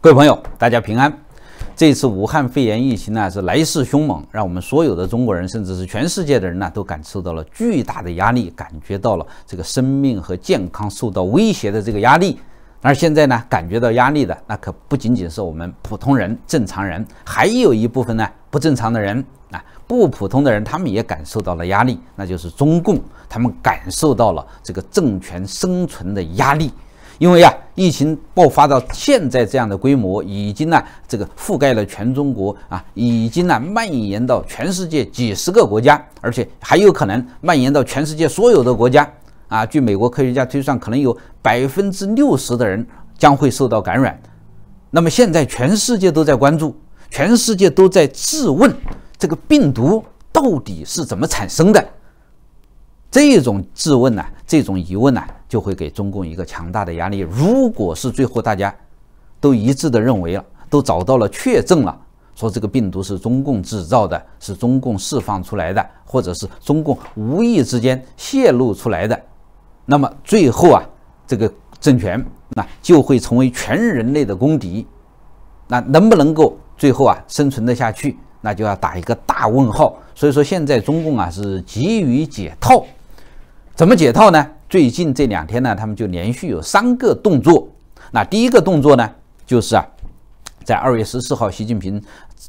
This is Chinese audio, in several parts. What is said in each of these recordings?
各位朋友，大家平安。这次武汉肺炎疫情呢，是来势凶猛，让我们所有的中国人，甚至是全世界的人呢，都感受到了巨大的压力，感觉到了这个生命和健康受到威胁的这个压力。而现在呢，感觉到压力的那可不仅仅是我们普通人、正常人，还有一部分呢不正常的人啊，不普通的人，他们也感受到了压力，那就是中共，他们感受到了这个政权生存的压力。因为啊，疫情爆发到现在这样的规模，已经呢，这个覆盖了全中国啊，已经呢蔓延到全世界几十个国家，而且还有可能蔓延到全世界所有的国家啊。据美国科学家推算，可能有百分之六十的人将会受到感染。那么现在全世界都在关注，全世界都在质问这个病毒到底是怎么产生的。这种质问呢，这种疑问呢？就会给中共一个强大的压力。如果是最后大家，都一致的认为了，都找到了确证了，说这个病毒是中共制造的，是中共释放出来的，或者是中共无意之间泄露出来的，那么最后啊，这个政权那就会成为全人类的公敌。那能不能够最后啊生存得下去，那就要打一个大问号。所以说现在中共啊是急于解套，怎么解套呢？最近这两天呢，他们就连续有三个动作。那第一个动作呢，就是啊，在二月十四号，习近平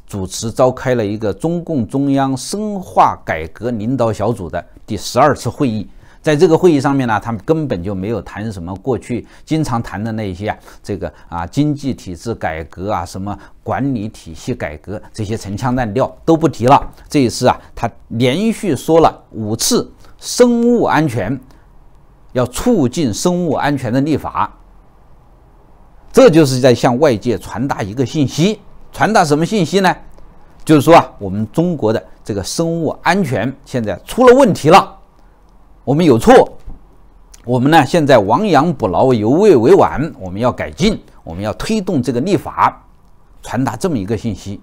主持召开了一个中共中央深化改革领导小组的第十二次会议。在这个会议上面呢，他们根本就没有谈什么过去经常谈的那些这个啊经济体制改革啊、什么管理体系改革这些陈腔滥调都不提了。这一次啊，他连续说了五次生物安全。要促进生物安全的立法，这就是在向外界传达一个信息，传达什么信息呢？就是说啊，我们中国的这个生物安全现在出了问题了，我们有错，我们呢现在亡羊补牢，犹未为晚，我们要改进，我们要推动这个立法，传达这么一个信息。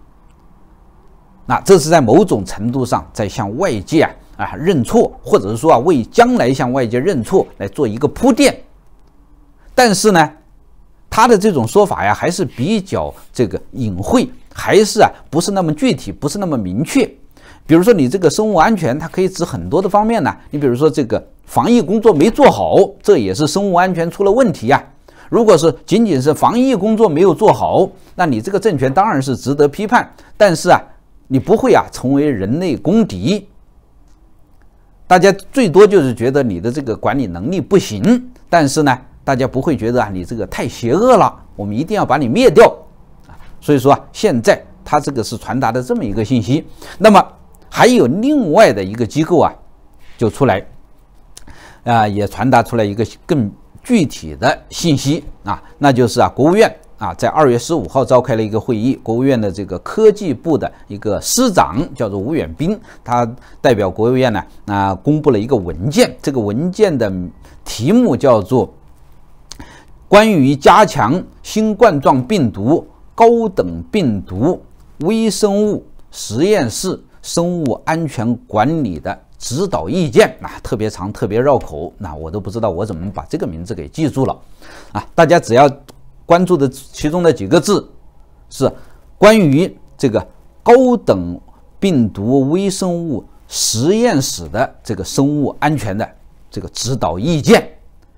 那这是在某种程度上在向外界啊。啊，认错，或者是说啊，为将来向外界认错来做一个铺垫。但是呢，他的这种说法呀，还是比较这个隐晦，还是啊不是那么具体，不是那么明确。比如说，你这个生物安全，它可以指很多的方面呢。你比如说，这个防疫工作没做好，这也是生物安全出了问题呀。如果是仅仅是防疫工作没有做好，那你这个政权当然是值得批判，但是啊，你不会啊成为人类公敌。大家最多就是觉得你的这个管理能力不行，但是呢，大家不会觉得啊你这个太邪恶了，我们一定要把你灭掉啊。所以说啊，现在他这个是传达的这么一个信息。那么还有另外的一个机构啊，就出来，啊，也传达出来一个更具体的信息啊，那就是啊，国务院。啊，在二月十五号召开了一个会议，国务院的这个科技部的一个司长叫做吴远斌，他代表国务院呢，那公布了一个文件，这个文件的题目叫做《关于加强新冠状病毒高等病毒微生物实验室生物安全管理的指导意见》啊，特别长，特别绕口，那我都不知道我怎么把这个名字给记住了啊，大家只要。关注的其中的几个字是关于这个高等病毒微生物实验室的这个生物安全的这个指导意见。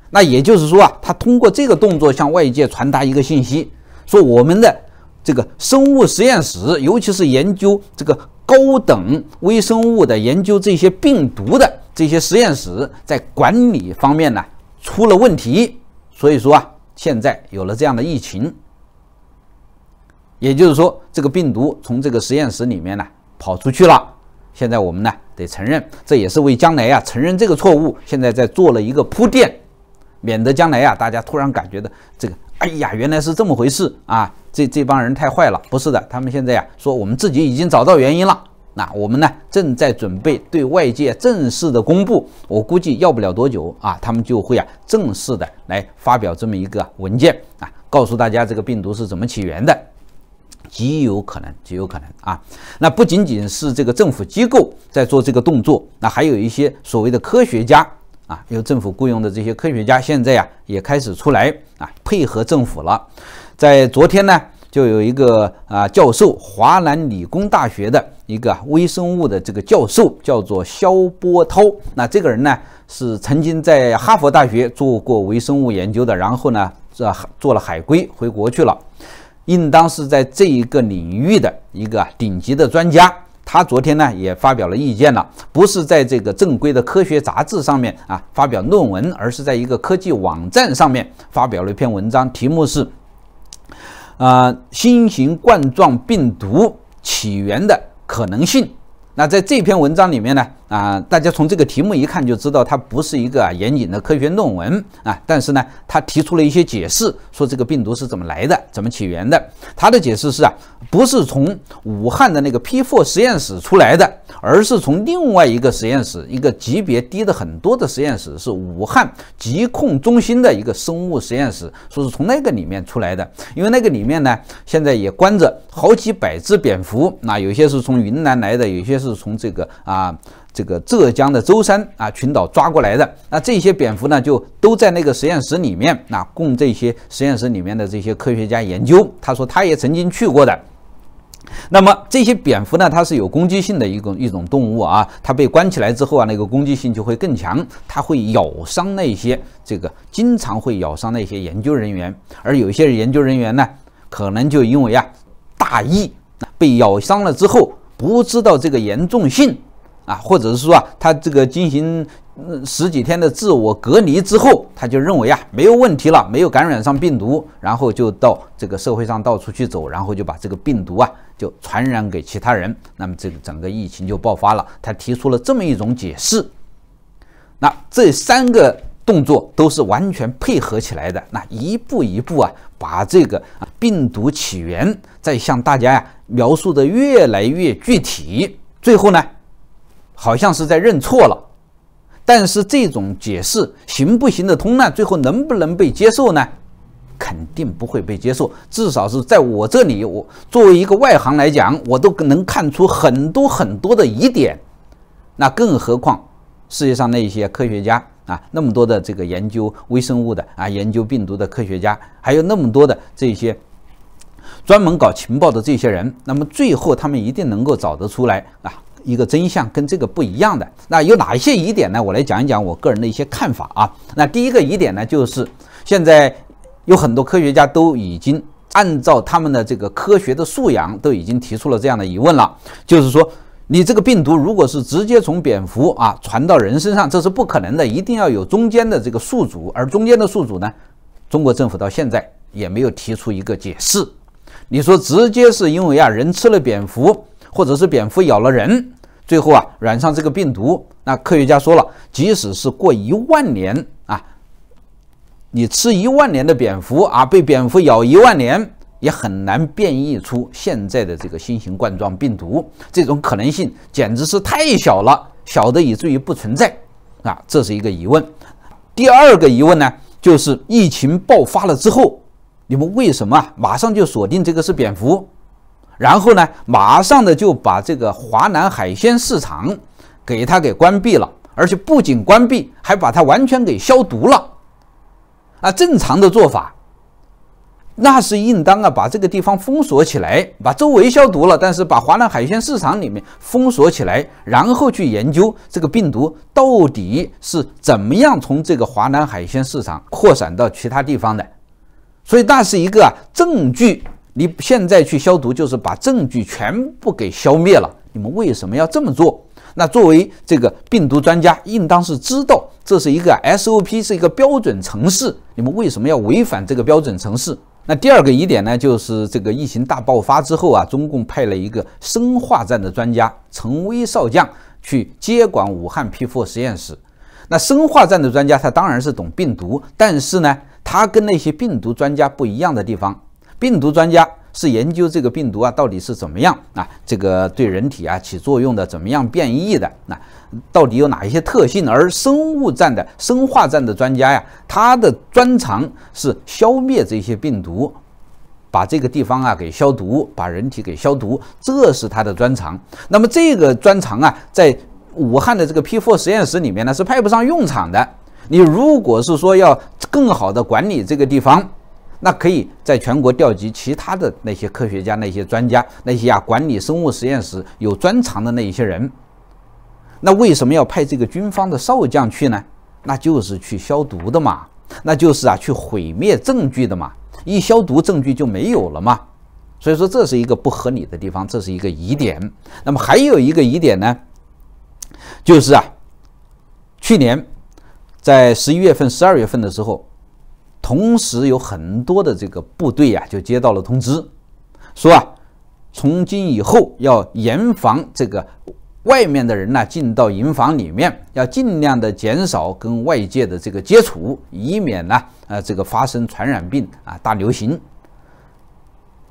那也就是说啊，他通过这个动作向外界传达一个信息，说我们的这个生物实验室，尤其是研究这个高等微生物的研究这些病毒的这些实验室，在管理方面呢出了问题。所以说啊。现在有了这样的疫情，也就是说，这个病毒从这个实验室里面呢跑出去了。现在我们呢得承认，这也是为将来呀承认这个错误。现在在做了一个铺垫，免得将来呀大家突然感觉到这个，哎呀，原来是这么回事啊！这这帮人太坏了，不是的，他们现在呀说我们自己已经找到原因了。那我们呢？正在准备对外界正式的公布。我估计要不了多久啊，他们就会啊正式的来发表这么一个文件啊，告诉大家这个病毒是怎么起源的。极有可能，极有可能啊！那不仅仅是这个政府机构在做这个动作，那还有一些所谓的科学家啊，由政府雇佣的这些科学家，现在呀也开始出来啊配合政府了。在昨天呢，就有一个啊教授，华南理工大学的。一个微生物的这个教授叫做肖波涛，那这个人呢是曾经在哈佛大学做过微生物研究的，然后呢这做了海归回国去了，应当是在这一个领域的一个顶级的专家。他昨天呢也发表了意见了，不是在这个正规的科学杂志上面啊发表论文，而是在一个科技网站上面发表了一篇文章，题目是啊新型冠状病毒起源的。可能性，那在这篇文章里面呢？啊，大家从这个题目一看就知道，它不是一个严谨的科学论文啊。但是呢，他提出了一些解释，说这个病毒是怎么来的，怎么起源的。他的解释是啊，不是从武汉的那个 P4 实验室出来的，而是从另外一个实验室，一个级别低的很多的实验室，是武汉疾控中心的一个生物实验室，说是从那个里面出来的。因为那个里面呢，现在也关着好几百只蝙蝠，那有些是从云南来的，有些是从这个啊。这个浙江的舟山啊，群岛抓过来的，那这些蝙蝠呢，就都在那个实验室里面，那供这些实验室里面的这些科学家研究。他说他也曾经去过的。那么这些蝙蝠呢，它是有攻击性的一种一种动物啊，它被关起来之后啊，那个攻击性就会更强，它会咬伤那些这个经常会咬伤那些研究人员，而有些研究人员呢，可能就因为啊大意，被咬伤了之后不知道这个严重性。啊，或者是说啊，他这个进行十几天的自我隔离之后，他就认为啊没有问题了，没有感染上病毒，然后就到这个社会上到处去走，然后就把这个病毒啊就传染给其他人，那么这个整个疫情就爆发了。他提出了这么一种解释。那这三个动作都是完全配合起来的，那一步一步啊，把这个啊病毒起源再向大家呀、描述的越来越具体，最后呢？好像是在认错了，但是这种解释行不行得通呢？最后能不能被接受呢？肯定不会被接受。至少是在我这里，我作为一个外行来讲，我都能看出很多很多的疑点。那更何况世界上那些科学家啊，那么多的这个研究微生物的啊，研究病毒的科学家，还有那么多的这些专门搞情报的这些人，那么最后他们一定能够找得出来啊。一个真相跟这个不一样的，那有哪一些疑点呢？我来讲一讲我个人的一些看法啊。那第一个疑点呢，就是现在有很多科学家都已经按照他们的这个科学的素养，都已经提出了这样的疑问了，就是说你这个病毒如果是直接从蝙蝠啊传到人身上，这是不可能的，一定要有中间的这个宿主，而中间的宿主呢，中国政府到现在也没有提出一个解释。你说直接是因为啊人吃了蝙蝠？或者是蝙蝠咬了人，最后啊染上这个病毒。那科学家说了，即使是过一万年啊，你吃一万年的蝙蝠啊，被蝙蝠咬一万年，也很难变异出现在的这个新型冠状病毒。这种可能性简直是太小了，小的以至于不存在啊。这是一个疑问。第二个疑问呢，就是疫情爆发了之后，你们为什么马上就锁定这个是蝙蝠？然后呢，马上的就把这个华南海鲜市场给它给关闭了，而且不仅关闭，还把它完全给消毒了。啊，正常的做法，那是应当啊，把这个地方封锁起来，把周围消毒了，但是把华南海鲜市场里面封锁起来，然后去研究这个病毒到底是怎么样从这个华南海鲜市场扩散到其他地方的。所以，那是一个证据。你现在去消毒，就是把证据全部给消灭了。你们为什么要这么做？那作为这个病毒专家，应当是知道这是一个 SOP，是一个标准程式。你们为什么要违反这个标准程式？那第二个疑点呢，就是这个疫情大爆发之后啊，中共派了一个生化战的专家陈威少将去接管武汉皮肤实验室。那生化战的专家，他当然是懂病毒，但是呢，他跟那些病毒专家不一样的地方。病毒专家是研究这个病毒啊到底是怎么样啊，这个对人体啊起作用的，怎么样变异的，那到底有哪一些特性？而生物战的、生化战的专家呀，他的专长是消灭这些病毒，把这个地方啊给消毒，把人体给消毒，这是他的专长。那么这个专长啊，在武汉的这个 P4 实验室里面呢是派不上用场的。你如果是说要更好的管理这个地方。那可以在全国调集其他的那些科学家、那些专家、那些啊管理生物实验室有专长的那一些人。那为什么要派这个军方的少将去呢？那就是去消毒的嘛，那就是啊去毁灭证据的嘛，一消毒证据就没有了嘛。所以说这是一个不合理的地方，这是一个疑点。那么还有一个疑点呢，就是啊，去年在十一月份、十二月份的时候。同时，有很多的这个部队呀，就接到了通知，说啊，从今以后要严防这个外面的人呢进到营房里面，要尽量的减少跟外界的这个接触，以免呢，呃，这个发生传染病啊，大流行。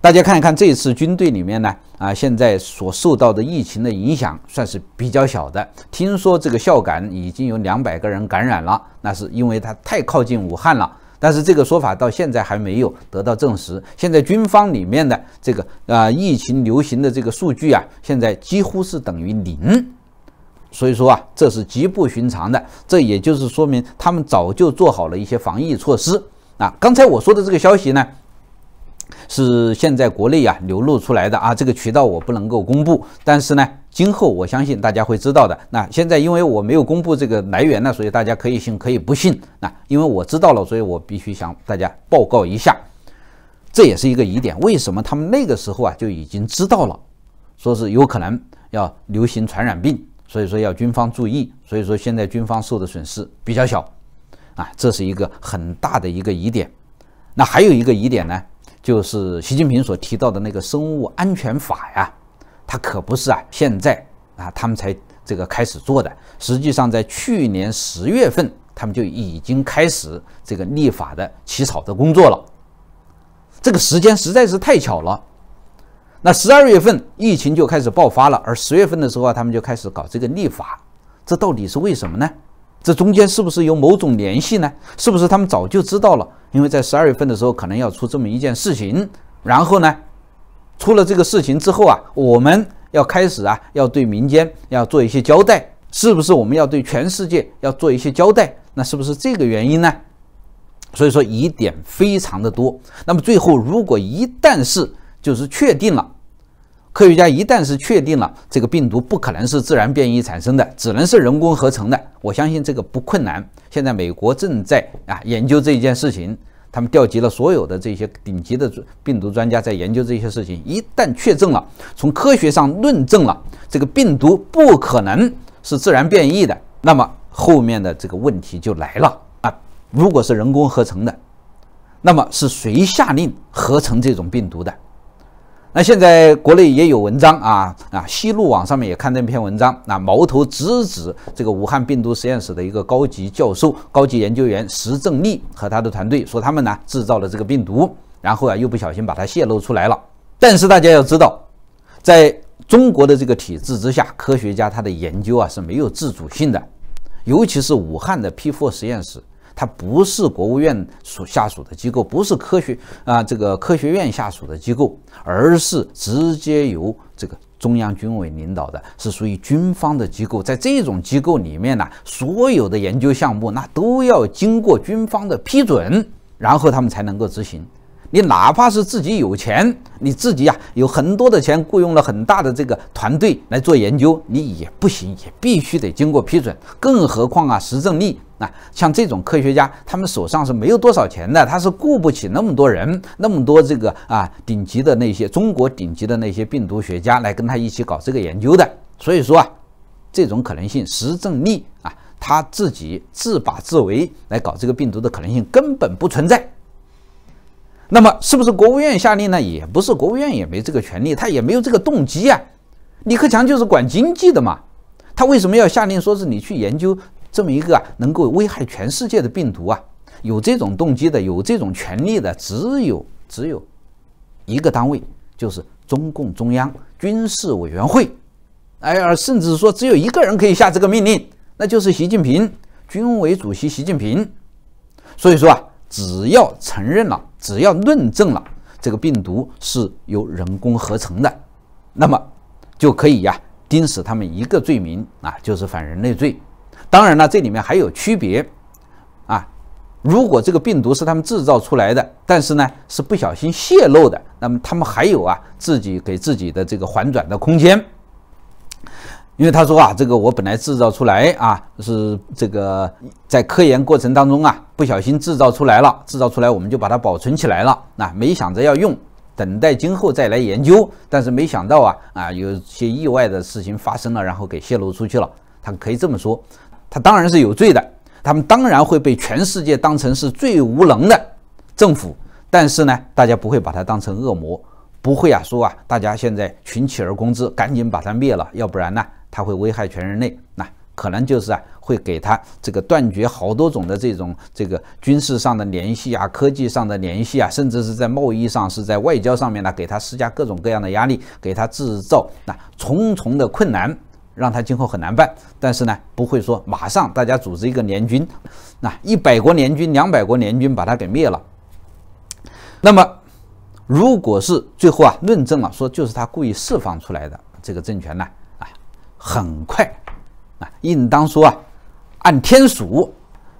大家看一看，这次军队里面呢，啊，现在所受到的疫情的影响算是比较小的。听说这个孝感已经有两百个人感染了，那是因为它太靠近武汉了。但是这个说法到现在还没有得到证实。现在军方里面的这个啊疫情流行的这个数据啊，现在几乎是等于零，所以说啊，这是极不寻常的。这也就是说明他们早就做好了一些防疫措施。啊，刚才我说的这个消息呢？是现在国内啊流露出来的啊，这个渠道我不能够公布，但是呢，今后我相信大家会知道的。那现在因为我没有公布这个来源呢，所以大家可以信可以不信。那因为我知道了，所以我必须向大家报告一下，这也是一个疑点。为什么他们那个时候啊就已经知道了，说是有可能要流行传染病，所以说要军方注意，所以说现在军方受的损失比较小啊，这是一个很大的一个疑点。那还有一个疑点呢？就是习近平所提到的那个生物安全法呀，它可不是啊，现在啊他们才这个开始做的。实际上，在去年十月份，他们就已经开始这个立法的起草的工作了。这个时间实在是太巧了。那十二月份疫情就开始爆发了，而十月份的时候啊，他们就开始搞这个立法，这到底是为什么呢？这中间是不是有某种联系呢？是不是他们早就知道了？因为在十二月份的时候，可能要出这么一件事情，然后呢，出了这个事情之后啊，我们要开始啊，要对民间要做一些交代，是不是我们要对全世界要做一些交代？那是不是这个原因呢？所以说疑点非常的多。那么最后，如果一旦是就是确定了。科学家一旦是确定了这个病毒不可能是自然变异产生的，只能是人工合成的，我相信这个不困难。现在美国正在啊研究这一件事情，他们调集了所有的这些顶级的病毒专家在研究这些事情。一旦确证了，从科学上论证了这个病毒不可能是自然变异的，那么后面的这个问题就来了啊！如果是人工合成的，那么是谁下令合成这种病毒的？那现在国内也有文章啊啊，西路网上面也看一篇文章，那矛头直指这个武汉病毒实验室的一个高级教授、高级研究员石正丽和他的团队，说他们呢制造了这个病毒，然后啊又不小心把它泄露出来了。但是大家要知道，在中国的这个体制之下，科学家他的研究啊是没有自主性的，尤其是武汉的批货实验室。它不是国务院属下属的机构，不是科学啊这个科学院下属的机构，而是直接由这个中央军委领导的，是属于军方的机构。在这种机构里面呢，所有的研究项目那都要经过军方的批准，然后他们才能够执行。你哪怕是自己有钱，你自己呀有很多的钱，雇佣了很大的这个团队来做研究，你也不行，也必须得经过批准。更何况啊，实证力啊，像这种科学家，他们手上是没有多少钱的，他是雇不起那么多人，那么多这个啊顶级的那些中国顶级的那些病毒学家来跟他一起搞这个研究的。所以说啊，这种可能性，实证力啊，他自己自把自为来搞这个病毒的可能性根本不存在。那么是不是国务院下令呢？也不是，国务院也没这个权利，他也没有这个动机啊。李克强就是管经济的嘛，他为什么要下令说是你去研究这么一个能够危害全世界的病毒啊？有这种动机的，有这种权利的，只有只有一个单位，就是中共中央军事委员会。哎，而甚至说只有一个人可以下这个命令，那就是习近平，军委主席习近平。所以说啊。只要承认了，只要论证了这个病毒是由人工合成的，那么就可以呀，盯死他们一个罪名啊，就是反人类罪。当然了，这里面还有区别啊。如果这个病毒是他们制造出来的，但是呢是不小心泄露的，那么他们还有啊自己给自己的这个反转的空间。因为他说啊，这个我本来制造出来啊，是这个在科研过程当中啊，不小心制造出来了，制造出来我们就把它保存起来了，那没想着要用，等待今后再来研究。但是没想到啊啊，有些意外的事情发生了，然后给泄露出去了。他可以这么说，他当然是有罪的，他们当然会被全世界当成是最无能的政府。但是呢，大家不会把它当成恶魔，不会啊说啊，大家现在群起而攻之，赶紧把它灭了，要不然呢？他会危害全人类，那可能就是啊，会给他这个断绝好多种的这种这个军事上的联系啊，科技上的联系啊，甚至是在贸易上、是在外交上面呢，给他施加各种各样的压力，给他制造那重重的困难，让他今后很难办。但是呢，不会说马上大家组织一个联军，那一百国联军、两百国联军把他给灭了。那么，如果是最后啊，论证了说就是他故意释放出来的这个政权呢？很快，啊，应当说啊，按天数，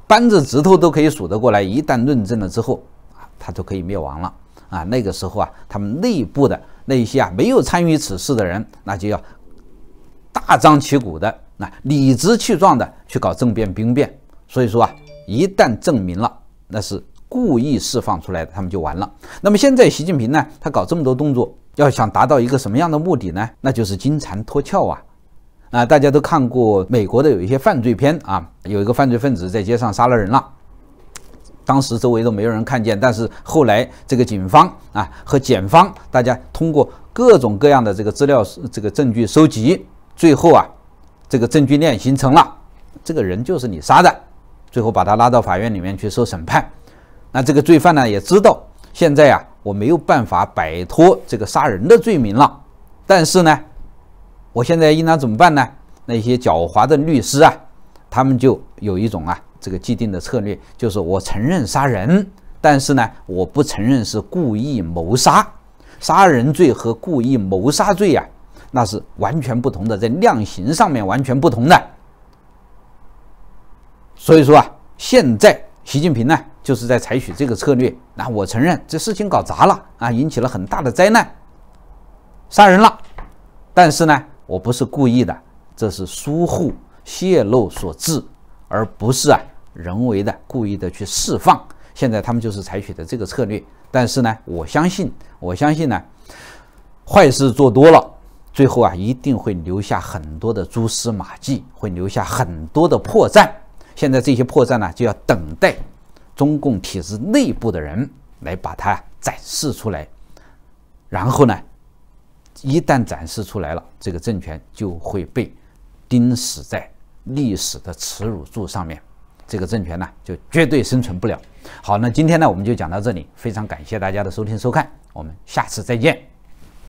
扳着指头都可以数得过来。一旦论证了之后，啊，他就可以灭亡了。啊，那个时候啊，他们内部的那一些啊没有参与此事的人，那就要大张旗鼓的，那理直气壮的去搞政变兵变。所以说啊，一旦证明了那是故意释放出来的，他们就完了。那么现在习近平呢，他搞这么多动作，要想达到一个什么样的目的呢？那就是金蝉脱壳啊。啊，大家都看过美国的有一些犯罪片啊，有一个犯罪分子在街上杀了人了，当时周围都没有人看见，但是后来这个警方啊和检方，大家通过各种各样的这个资料、这个证据收集，最后啊这个证据链形成了，这个人就是你杀的，最后把他拉到法院里面去受审判。那这个罪犯呢也知道，现在啊我没有办法摆脱这个杀人的罪名了，但是呢。我现在应当怎么办呢？那些狡猾的律师啊，他们就有一种啊，这个既定的策略，就是我承认杀人，但是呢，我不承认是故意谋杀。杀人罪和故意谋杀罪呀，那是完全不同的，在量刑上面完全不同的。所以说啊，现在习近平呢，就是在采取这个策略，那我承认这事情搞砸了啊，引起了很大的灾难，杀人了，但是呢。我不是故意的，这是疏忽泄露所致，而不是啊人为的故意的去释放。现在他们就是采取的这个策略，但是呢，我相信，我相信呢，坏事做多了，最后啊一定会留下很多的蛛丝马迹，会留下很多的破绽。现在这些破绽呢，就要等待中共体制内部的人来把它展示出来，然后呢。一旦展示出来了，这个政权就会被钉死在历史的耻辱柱上面，这个政权呢就绝对生存不了。好，那今天呢我们就讲到这里，非常感谢大家的收听收看，我们下次再见。